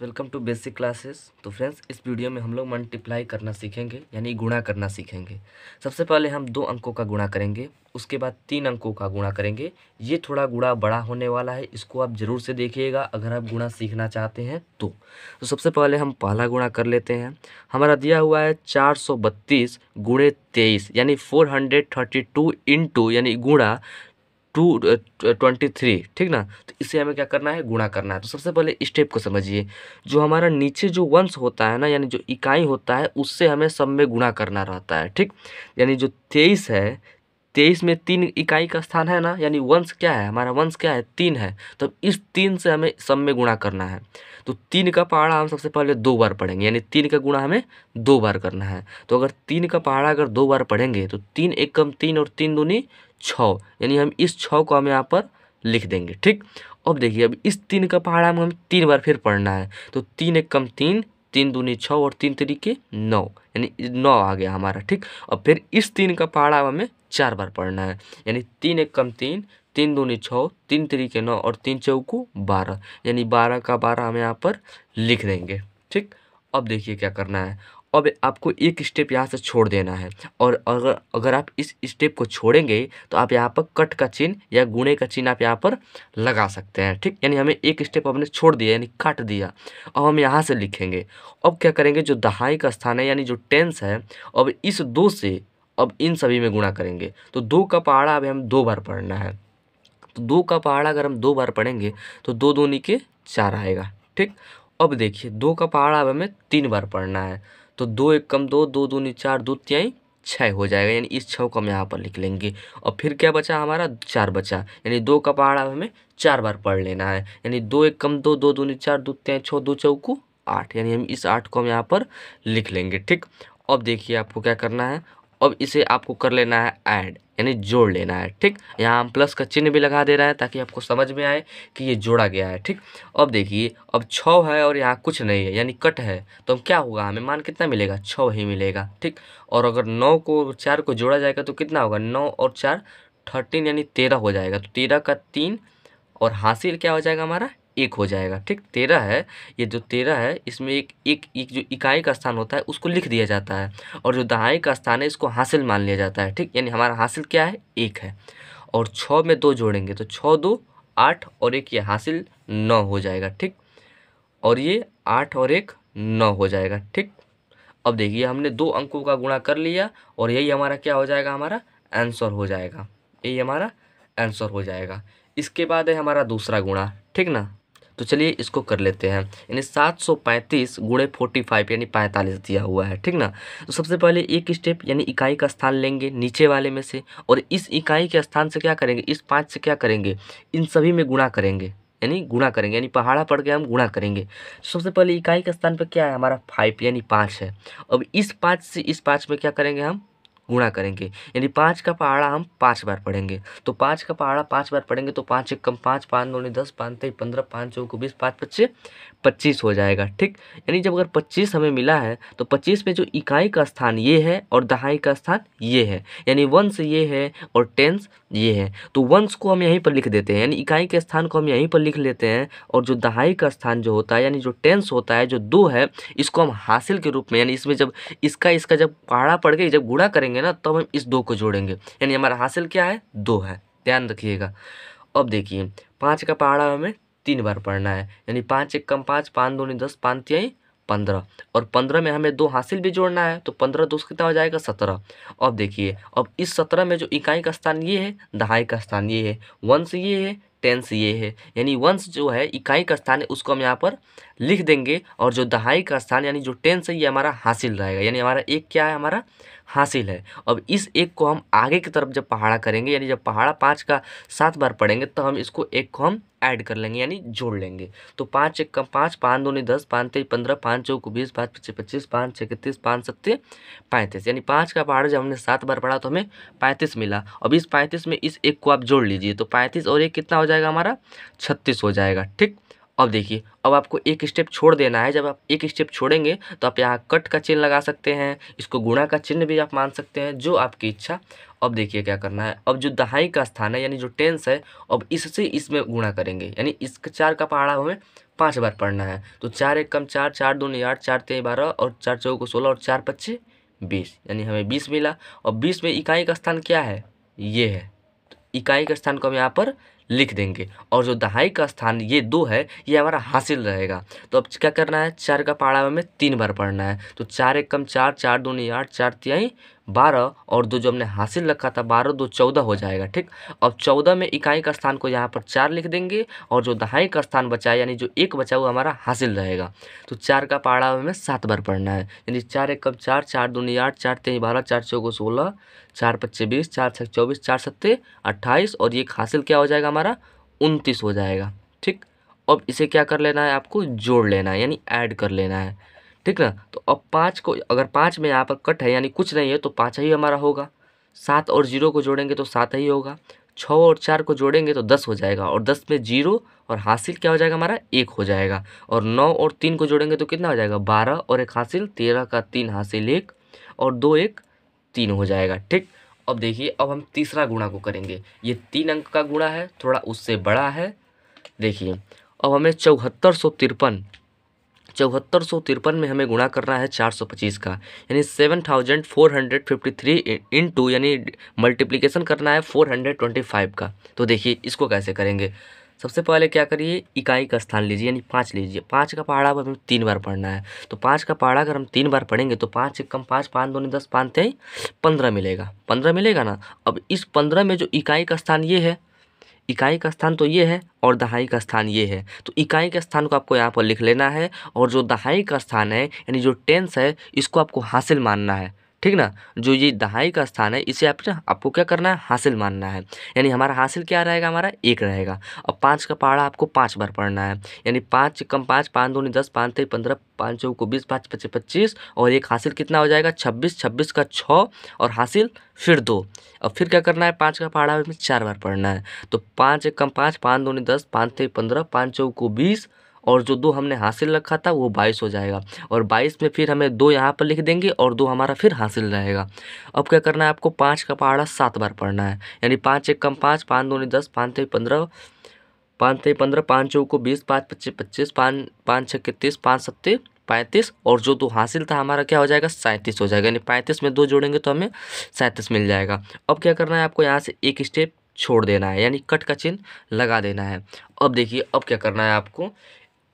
welcome to basic classes तो friends इस video में हम लोग मल्टीप्लाई करना सीखेंगे यानी गुणा करना सीखेंगे सबसे पहले हम दो अंकों का गुणा करेंगे उसके बाद तीन अंकों का गुणा करेंगे ये थोड़ा गुणा बड़ा होने वाला है इसको आप ज़रूर से देखिएगा अगर आप गुणा सीखना चाहते हैं तो तो सबसे पहले हम पहला गुणा कर लेते हैं हमारा दिया हुआ है चार सौ बत्तीस गुणे तेईस यानी four hundred thirty two into यानी गुणा टू ट्वेंटी थ्री ठीक ना तो इसे हमें क्या करना है गुणा करना है तो सबसे पहले स्टेप को समझिए जो हमारा नीचे जो वंश होता है ना यानी जो इकाई होता है उससे हमें सब में गुणा करना रहता है ठीक यानी जो तेईस है तेईस में तीन इकाई का स्थान है ना यानी वंश क्या है हमारा वंश क्या है तीन है तो इस तीन से हमें सब में गुणा करना है तो तीन का पहाड़ा हम सबसे पहले दो बार पढ़ेंगे यानी तीन का गुणा हमें दो बार करना है तो अगर तीन का पहाड़ा अगर दो बार पढ़ेंगे तो तीन एक कम तीन और तीन दूनी छः यानी हम इस छः को हम यहाँ पर लिख देंगे ठीक अब देखिए अब इस तीन का पहाड़ा में तीन बार फिर पढ़ना है तो तीन एक कम तीन तीन दूनी छः और तीन तरीके नौ यानी नौ आ गया हमारा ठीक और फिर इस तीन का पहाड़ा हमें चार बार पढ़ना है यानी तीन एक कम तीन तीन दूनी छः तीन तरीके नौ और तीन चौकू बारह यानी बारह का बारह हम यहाँ पर लिख देंगे ठीक अब देखिए क्या करना है अब आपको एक स्टेप यहाँ से छोड़ देना है और अगर अगर आप इस स्टेप को छोड़ेंगे तो आप यहाँ पर कट का चिन्ह या गुणे का चिन्ह आप यहाँ पर लगा सकते हैं ठीक यानी हमें एक स्टेप हमने छोड़ दिया यानी काट दिया अब हम यहाँ से लिखेंगे अब क्या करेंगे जो दहाई का स्थान है यानी जो टेंस है अब इस दो से अब इन सभी में गुणा करेंगे तो दो का पहाड़ा अब हम दो बार पढ़ना है तो दो का पहाड़ा अगर हम दो बार पढ़ेंगे तो दो दूनी के चार आएगा ठीक अब देखिए दो का पहाड़ा अब हमें तीन बार पढ़ना है तो दो एक कम दो दो नी चार दो त्याई छः हो जाएगा यानी इस छः को हम यहाँ पर लिख लेंगे और फिर क्या बचा हमारा चार बचा यानी दो का पहाड़ा हमें चार बार पढ़ लेना है यानी दो एक कम दो दो नी चार दो त्याई छः दो चौको आठ यानी हम इस आठ को हम यहाँ पर लिख लेंगे ठीक अब देखिए आपको क्या करना है अब इसे आपको कर लेना है ऐड यानी जोड़ लेना है ठीक यहाँ हम प्लस का चिन्ह भी लगा दे रहे हैं ताकि आपको समझ में आए कि ये जोड़ा गया है ठीक अब देखिए अब छ है और यहाँ कुछ नहीं है यानी कट है तो हम क्या होगा हमें मान कितना मिलेगा छ ही मिलेगा ठीक और अगर नौ को चार को जोड़ा जाएगा तो कितना होगा नौ और चार थर्टीन यानी तेरह हो जाएगा तो तेरह का तीन और हासिल क्या हो जाएगा हमारा एक हो जाएगा ठीक तेरह है ये जो तेरह है इसमें एक एक एक जो इकाई का स्थान होता है उसको लिख दिया जाता है और जो दहाई का स्थान है इसको हासिल मान लिया जाता है ठीक यानी हमारा हासिल क्या है एक है और छः में दो जोड़ेंगे तो छः दो आठ और एक ये हासिल नौ हो जाएगा ठीक और ये आठ और एक नौ हो जाएगा ठीक अब देखिए हमने दो अंकों का गुणा कर लिया और यही हमारा क्या हो जाएगा हमारा आंसर हो जाएगा यही हमारा आंसर हो जाएगा इसके बाद है हमारा दूसरा गुणा ठीक ना तो चलिए इसको कर लेते हैं यानी सात सौ पैंतीस गुड़े फोर्टी फाइव यानी पैंतालीस दिया हुआ है ठीक ना तो सबसे पहले एक स्टेप यानी इकाई का स्थान लेंगे नीचे वाले में से और इस इकाई के स्थान से क्या करेंगे इस पाँच से क्या करेंगे इन सभी में गुणा करेंगे यानी गुणा करेंगे यानी पहाड़ा पड़ गया हम गुणा करेंगे तो सबसे पहले इकाई के स्थान पर क्या है हमारा फाइव यानी पाँच है अब इस पाँच से इस पाँच में क्या करेंगे हम गुणा करेंगे यानी पाँच का पहाड़ा हम पाँच बार पढ़ेंगे तो पाँच का पहाड़ा पाँच बार पढ़ेंगे तो पाँच एक कम पाँच पाँच नौ दस पाँच तेईस पंद्रह पाँच चौको बीस पाँच पच्चीस पच्चीस हो जाएगा ठीक यानी जब अगर पच्चीस हमें मिला है तो पच्चीस में जो इकाई का स्थान ये है और दहाई का स्थान ये है यानी वंश ये है और टेंस ये है तो वंश को हम यहीं पर लिख देते हैं यानी इकाई के स्थान को हम यहीं पर लिख लेते हैं और जो दहाई का स्थान जो होता है यानी जो टेंस होता है जो दो है इसको हम हासिल के रूप में यानी इसमें जब इसका इसका जब पहाड़ा पड़ गया जब गुड़ा करेंगे ना तब तो हम इस दो को जोड़ेंगे यानी हमारा हासिल क्या है दो है ध्यान रखिएगा अब देखिए पाँच का पहाड़ा हमें तीन बार पढ़ना है यानी पाँच एक कम पाँच पाँच दो दस पाँच तिहाई पंद्रह और पंद्रह में हमें दो हासिल भी जोड़ना है तो पंद्रह दो कितना हो जाएगा सत्रह अब देखिए अब इस सत्रह में जो इकाई का स्थान ये है दहाई का स्थान ये है वंश ये है टेंस ये है यानी वंश जो है इकाई का स्थान है उसको हम यहाँ पर लिख देंगे और जो दहाई का स्थान यानी जो टेंस है ये हमारा हासिल रहेगा यानी हमारा एक क्या है हमारा हासिल है अब इस एक को हम आगे की तरफ जब पहाड़ा करेंगे यानी जब पहाड़ा पाँच का सात बार पढ़ेंगे तो हम इसको एक को हम ऐड कर लेंगे यानी जोड़ लेंगे तो पाँच एक कम पाँच पाँच दो दस पाँच तेईस पंद्रह पाँच चौक बीस पाँच पच्चीस पच्चीस पाँच छः इकतीस पाँच सत्ते पैंतीस यानी पाँच का पहाड़ जब हमने सात बार पढ़ा तो हमें पैंतीस मिला अब इस पैंतीस में इस एक को आप जोड़ लीजिए तो पैंतीस और एक कितना हो जाएगा जाएगा हमारा छत्तीस हो जाएगा ठीक अब देखिए अब आपको एक स्टेप छोड़ देना है जब आप एक स्टेप छोड़ेंगे तो आप यहाँ कट का चिन्ह लगा सकते हैं इसको गुणा का चिन्ह भी आप मान सकते हैं जो आपकी इच्छा अब देखिए क्या करना है अब जो दहाई का स्थान है यानी जो टेंस है अब इससे इसमें गुणा करेंगे यानी इस चार का पहाड़ा हमें पाँच बार पढ़ना है तो चार एक कम चार चार दूनी आठ चार तेईस बारह और चार चौक को सोलह और चार पच्चे बीस यानी हमें बीस मिला और बीस में इकाई का स्थान क्या है ये है तो इकाई का स्थान को हम यहाँ पर लिख देंगे और जो दहाई का स्थान ये दो है ये हमारा हासिल रहेगा तो अब क्या करना है चार का पहाड़ा में तीन बार पढ़ना है तो चार एक कम चार चार नहीं आठ चार तिहाई बारह और दो जो हमने हासिल रखा था बारह दो चौदह हो जाएगा ठीक अब चौदह में इकाई का स्थान को यहाँ पर चार लिख देंगे और जो दहाई का स्थान बचा यानी जो एक बचा हुआ हमारा हासिल रहेगा तो चार का पहाड़ा हमें सात बार पढ़ना है यानी चार एक कम चार चार दूनी आठ चार तेईस बारह चार चौको सोलह चार पच्चीस बीस चार छः चौबीस चार सत्ते अट्ठाईस और ये हासिल क्या हो जाएगा हमारा उनतीस हो जाएगा ठीक अब इसे क्या कर लेना है आपको जोड़ लेना है यानी ऐड कर लेना है ठीक ना तो अब पाँच को अगर पाँच में यहाँ पर कट है यानी कुछ नहीं है तो पाँच ही हमारा होगा सात और जीरो को जोड़ेंगे तो सात ही होगा छः और चार को जोड़ेंगे तो दस हो जाएगा और दस में जीरो और हासिल क्या हो जाएगा हमारा एक हो जाएगा और नौ और तीन को जोड़ेंगे तो कितना हो जाएगा बारह और एक हासिल तेरह का तीन हासिल एक और दो एक तीन हो जाएगा ठीक अब देखिए अब हम तीसरा गुणा को करेंगे ये तीन अंक का गुणा है थोड़ा उससे बड़ा है देखिए अब हमें चौहत्तर सौ तिरपन चौहत्तर सौ तिरपन में हमें गुणा करना है चार सौ पच्चीस का यानी seven thousand four hundred fifty three into यानी मल्टीप्लीकेशन करना है फोर हंड्रेड ट्वेंटी फाइव का तो देखिए इसको कैसे करेंगे सबसे पहले क्या करिए इकाई का स्थान लीजिए यानी पाँच लीजिए पाँच का पहाड़ा हमें तीन बार पढ़ना है तो पाँच का पहाड़ा अगर हम तीन बार पढ़ेंगे तो पाँच एक कम पाँच पाँच दो दस पाँच थे पंद्रह मिलेगा पंद्रह मिलेगा ना अब इस पंद्रह में जो इकाई का स्थान ये है इकाई का स्थान तो ये है और दहाई का स्थान ये है तो इकाई के स्थान को आपको यहाँ पर लिख लेना है और जो दहाई का स्थान है यानी जो टेंस है इसको आपको हासिल मानना है ठीक ना जो ये दहाई का स्थान है इसे आप आपको क्या करना है हासिल मानना है यानी हमारा हासिल क्या रहेगा हमारा एक रहेगा और पाँच का पहाड़ा आपको पाँच बार पढ़ना है यानी पाँच कम पाँच पाँच दो दस पाँच तेईस पंद्रह पाँच सौ को बीस पाँच पच्चीस पच्चीस और एक हासिल कितना हो जाएगा छब्बीस छब्बीस का छः और हासिल फिर दो और फिर क्या करना है पाँच का पहाड़ा में चार बार पढ़ना है तो पाँच एक कम पाँच पाँच दो दस पाँच तेईस पंद्रह पाँच सौ को बीस और जो दो हमने हासिल रखा था वो बाईस हो जाएगा और बाईस में फिर हमें दो यहाँ पर लिख देंगे और दो हमारा फिर हासिल रहेगा अब क्या करना है आपको पाँच का पहाड़ा सात बार पढ़ना है यानी पाँच एक कम पाँच पाँच दो दस पाँच तेई पंद्रह पाँच तेई पंद्रह पाँच चौ को बीस पाँच पच्चीस पच्चीस पाँच पाँच छः तीस पाँच सत्ते पैंतीस और जो दो हासिल था हमारा क्या हो जाएगा सैंतीस हो जाएगा यानी पैंतीस में दो जोड़ेंगे तो हमें सैंतीस मिल जाएगा अब क्या करना है आपको यहाँ से एक स्टेप छोड़ देना है यानी कट का चिन्ह लगा देना है अब देखिए अब क्या करना है आपको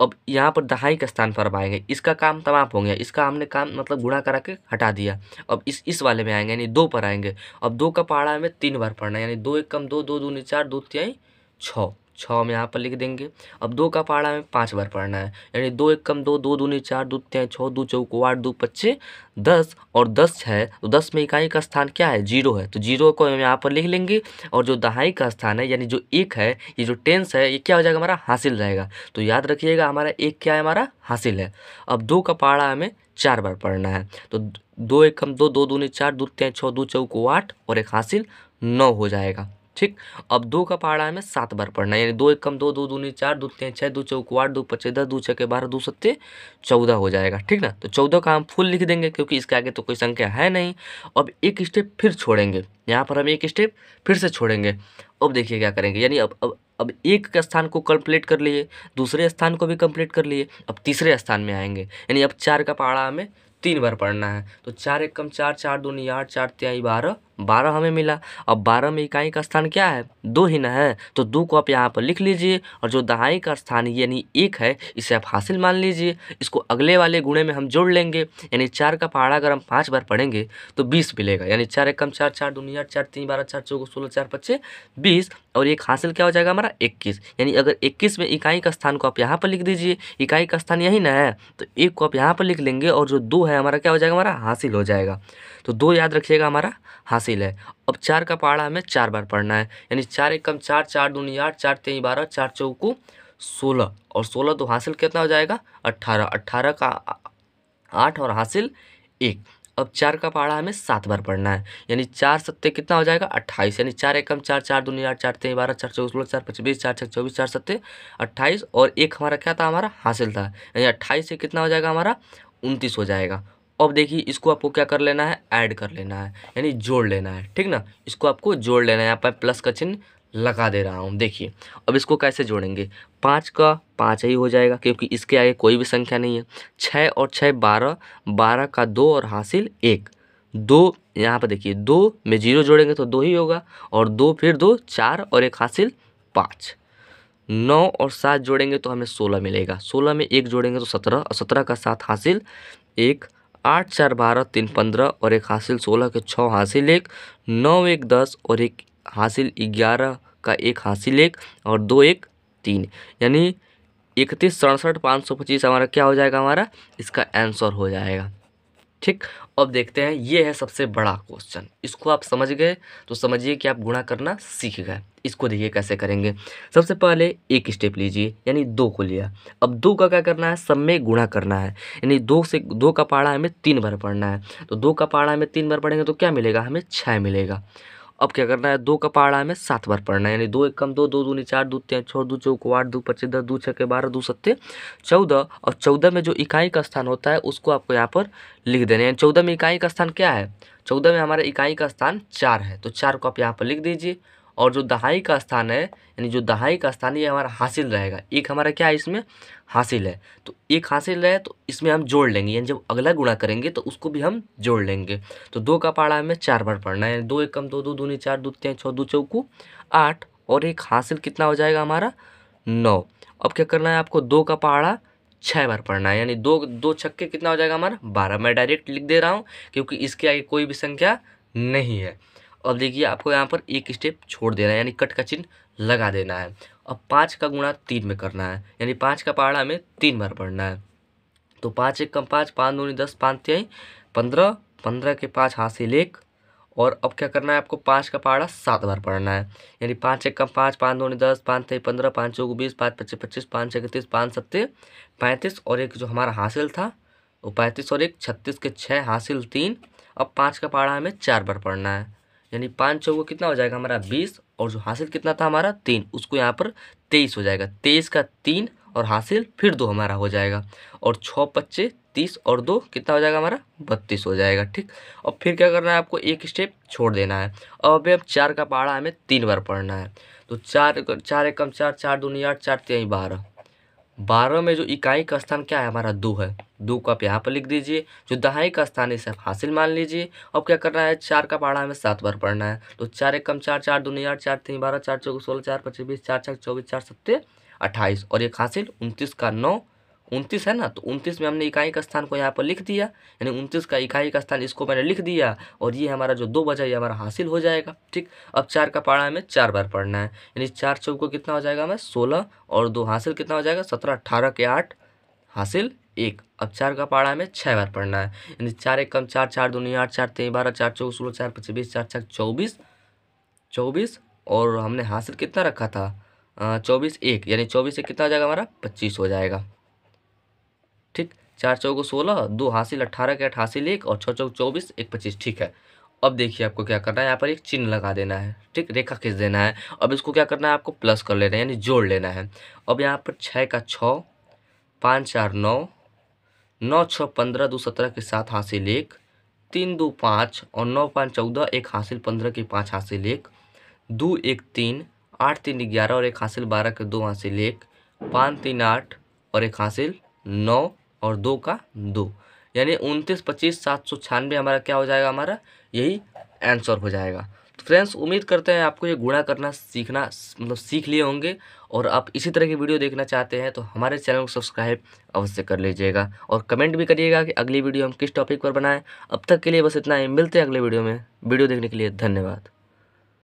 अब यहाँ पर दहाई के स्थान पर अब आएंगे इसका काम तमाम हो गया इसका हमने काम मतलब गुणा करा के हटा दिया अब इस इस वाले में आएंगे यानी दो पर आएंगे अब दो का पहाड़ा हमें तीन बार पढ़ना है यानी दो एक कम दो दो दूनी चार दो त्याई छः छः हम यहाँ पर लिख देंगे अब दो का पहाड़ा हमें पाँच बार पढ़ना है यानी दो एक कम दो दो दूनी चार दो तीन छः दो चौको आठ दो पच्चीस दस और दस है तो दस में इकाई का स्थान क्या है जीरो है तो जीरो को हम यहाँ पर लिख लेंगे और जो दहाई का स्थान है यानी जो एक है ये जो टेंस है ये क्या हो जाएगा हमारा हासिल रहेगा तो याद रखिएगा हमारा एक क्या है हमारा हासिल है अब दो का पहाड़ा हमें चार बार पढ़ना है तो दो एक कम दो दो दूनी चार दो तीन छः दो चौको आठ और एक हासिल नौ हो जाएगा ठीक अब दो का पहाड़ा हमें सात बार पढ़ना है यानी दो एक कम दो दो दूनी चार दो तीन छः दो चौक आठ दो पच्चीस दस दो छः के बारह दो सत्य चौदह हो जाएगा ठीक ना तो चौदह का हम फुल लिख देंगे क्योंकि इसके आगे तो कोई संख्या है नहीं अब एक स्टेप फिर छोड़ेंगे यहाँ पर हम एक स्टेप फिर से छोड़ेंगे अब देखिए क्या करेंगे यानी अब अब अब एक स्थान को कंप्लीट कर लिए दूसरे स्थान को भी कंप्लीट कर लिए अब तीसरे स्थान में आएंगे यानी अब चार का पहाड़ा हमें तीन बार पढ़ना है तो चार एक कम चार चार दूनी आठ चार त्याई बारह बारह हमें मिला अब बारह में इकाई का स्थान क्या है दो ही ना है तो दो को आप यहाँ पर लिख लीजिए और जो दहाई का स्थान यानी एक है इसे आप हासिल मान लीजिए इसको अगले वाले गुणे में हम जोड़ लेंगे यानी चार का पहाड़ा अगर हम पाँच बार पढ़ेंगे तो बीस मिलेगा यानी चार एक कम चार चार दुनिया चार तीन बारह चार चौको सोलह चार पच्चीस बीस और एक हासिल क्या हो जाएगा हमारा इक्कीस यानी अगर इक्कीस में इकाई का स्थान को आप यहाँ पर लिख दीजिए इकाई का स्थान यही ना है तो एक को आप यहाँ पर लिख लेंगे और जो दो है हमारा क्या हो जाएगा हमारा हासिल हो जाएगा तो दो याद रखिएगा हमारा हासिल हासिल है अब चार का पहाड़ा हमें चार बार पढ़ना है यानी चार एक कम चार चार दूनी आठ चार तेईस बारह चार चौकू सोलह और सोलह तो हासिल कितना हो जाएगा अट्ठारह अट्ठारह का आठ और हासिल एक अब चार का पहाड़ा हमें सात बार पढ़ना है यानी चार सत्य कितना हो जाएगा अट्ठाईस यानी चार एकम चार चार दूनी आठ चार तेईस बारह चार चौबीस सोलह चार पच्चीस चार छः चौबीस चार सत्य अट्ठाईस और एक हमारा क्या था हमारा हासिल था यानी अट्ठाईस से कितना हो जाएगा हमारा उनतीस हो जाएगा अब देखिए इसको आपको क्या कर लेना है ऐड कर लेना है यानी जोड़ लेना है ठीक ना इसको आपको जोड़ लेना है यहाँ पर प्लस का चिन्ह लगा दे रहा हूँ देखिए अब इसको कैसे जोड़ेंगे पाँच का पाँच ही हो जाएगा क्योंकि इसके आगे कोई भी संख्या नहीं है छः और छः बारह बारह का दो और हासिल एक दो यहाँ पर देखिए दो में जीरो जोड़ेंगे तो दो ही होगा और दो फिर दो चार और एक हासिल पाँच नौ और सात जोड़ेंगे तो हमें सोलह मिलेगा सोलह में एक जोड़ेंगे तो सत्रह और सत्रह का सात हासिल एक आठ चार बारह तीन पंद्रह और एक हासिल सोलह के छः हासिल एक नौ एक दस और एक हासिल ग्यारह का एक हासिल एक और दो एक तीन यानी इकतीस सड़सठ पाँच सौ पच्चीस हमारा क्या हो जाएगा हमारा इसका आंसर हो जाएगा ठीक अब देखते हैं ये है सबसे बड़ा क्वेश्चन इसको आप समझ गए तो समझिए कि आप गुणा करना सीख गए इसको देखिए कैसे करेंगे सबसे पहले एक स्टेप लीजिए यानी दो को लिया अब दो का क्या करना है सब में गुणा करना है यानी दो से दो का पाड़ा हमें तीन बार पढ़ना है तो दो का पाड़ा हमें तीन बार पढ़ेंगे तो क्या मिलेगा हमें छः मिलेगा अब क्या करना है दो का पहाड़ा हमें सात बार पढ़ना है यानी दो एक कम दो दो दूनी चार दो तीन छः दो चौक आठ दो पच्चीस दस दो छः बारह दो सत्ते चौदह और चौदह में जो इकाई का स्थान होता है उसको आपको यहाँ पर लिख देना यानी चौदह में इकाई का स्थान क्या है चौदह में हमारा इकाई का स्थान चार है तो चार को आप यहाँ पर लिख दीजिए और जो दहाई का स्थान है यानी जो दहाई का स्थान ये हमारा हासिल रहेगा एक हमारा क्या है इसमें हासिल है तो एक हासिल है तो इसमें हम जोड़ लेंगे यानी जब अगला गुणा करेंगे तो उसको भी हम जोड़ लेंगे तो दो का पाड़ा हमें चार बार पढ़ना है दो एक कम दो दो दूनी चार दो तीन छः दो चौकू आठ और एक हासिल कितना हो जाएगा हमारा नौ अब क्या करना है आपको दो का पहाड़ा छः बार पढ़ना है यानी दो दो छक्के कितना हो जाएगा हमारा बारह मैं डायरेक्ट लिख दे रहा हूँ क्योंकि इसके आगे कोई भी संख्या नहीं है अब देखिए आपको यहाँ पर एक स्टेप छोड़ देना है यानी कट का चिन्ह लगा देना है अब पाँच का गुणा तीन में करना है यानी पाँच का पहाड़ा हमें तीन बार पढ़ना है तो पाँच एक कम पाँच पाँच दूनी दस पाँच त्याई पंद्रह पंद्रह के पाँच हासिल एक और अब क्या करना है आपको पाँच का पहाड़ा सात बार पढ़ना है यानी पाँच एक कम पाँच पाँच दो दस पाँच तेई पंद्रह पाँच चौक बीस पाँच पच्चीस पच्चीस पाँच इकतीस पाँच सत्ते पैंतीस और एक जो हमारा हासिल था वो पैंतीस और एक छत्तीस के छः हासिल तीन अब पाँच का पहाड़ा हमें चार बार पढ़ना है यानी पाँच छः कितना हो जाएगा हमारा बीस और जो हासिल कितना था हमारा तीन उसको यहाँ पर तेईस हो जाएगा तेईस का तीन और हासिल फिर दो हमारा हो जाएगा और छः पच्चे तीस और दो कितना हो जाएगा हमारा बत्तीस हो जाएगा ठीक और फिर क्या करना है आपको एक स्टेप छोड़ देना है अब अभी अब चार का पहाड़ा हमें तीन बार पढ़ना है तो चार चार एक कम चार चार दूनी आठ चार तीन बारह बारह में जो इकाई का स्थान क्या है हमारा दो है दो को आप यहाँ पर लिख दीजिए जो दहाई का स्थान इसे आप हासिल मान लीजिए अब क्या करना है चार का पढ़ा हमें सात बार पढ़ना है तो चार एक कम चार चार नौ आठ चार तीन बारह चार चौक सोलह चार पच्चीस बीस चार चार चौबीस चार सत्तर अट्ठाईस और एक हासिल उनतीस का नौ उनतीस है ना तो उनतीस में हमने इकाई का स्थान को यहाँ पर लिख दिया यानी उनतीस का इकाई का स्थान इसको मैंने लिख दिया और ये हमारा जो दो बजा ये हमारा हासिल हो जाएगा ठीक अब चार का पारा हमें चार बार पढ़ना है यानी चार चौक को कितना हो जाएगा हमें सोलह और दो हासिल कितना हो जाएगा सत्रह अट्ठारह के आठ हासिल एक अब चार का पारा हमें छः बार पढ़ना है यानी चार एक कम चार चार दोनों आठ चार तेईस बारह चार चौक सोलह चार पच्चीस बीस चार चार चौबीस चौबीस और हमने हासिल कितना रखा था चौबीस एक यानी चौबीस से कितना हो जाएगा हमारा पच्चीस हो जाएगा ठीक चार चौको सोलह दो हासिल अट्ठारह के हासिल एक और छः चौक चौबीस एक पच्चीस ठीक है अब देखिए आपको क्या करना है यहाँ पर एक चिन्ह लगा देना है ठीक रेखा खींच देना है अब इसको क्या करना है आपको प्लस कर लेना है यानी जोड़ लेना है अब यहाँ पर छः का छः पाँच चार नौ नौ छः पंद्रह दो सत्रह के साथ हासिल एक तीन दो पाँच और नौ पाँच चौदह एक हासिल पंद्रह के पाँच हासिल एक दो एक तीन आठ तीन ग्यारह और एक हासिल बारह के दो हासिल एक पाँच तीन आठ और एक हासिल नौ और दो का दो यानी उनतीस पच्चीस सात सौ छियानवे हमारा क्या हो जाएगा हमारा यही आंसर हो जाएगा तो फ्रेंड्स उम्मीद करते हैं आपको ये गुणा करना सीखना मतलब सीख लिए होंगे और आप इसी तरह की वीडियो देखना चाहते हैं तो हमारे चैनल को सब्सक्राइब अवश्य कर लीजिएगा और कमेंट भी करिएगा कि अगली वीडियो हम किस टॉपिक पर बनाएं अब तक के लिए बस इतना ही मिलते हैं अगले वीडियो में वीडियो देखने के लिए धन्यवाद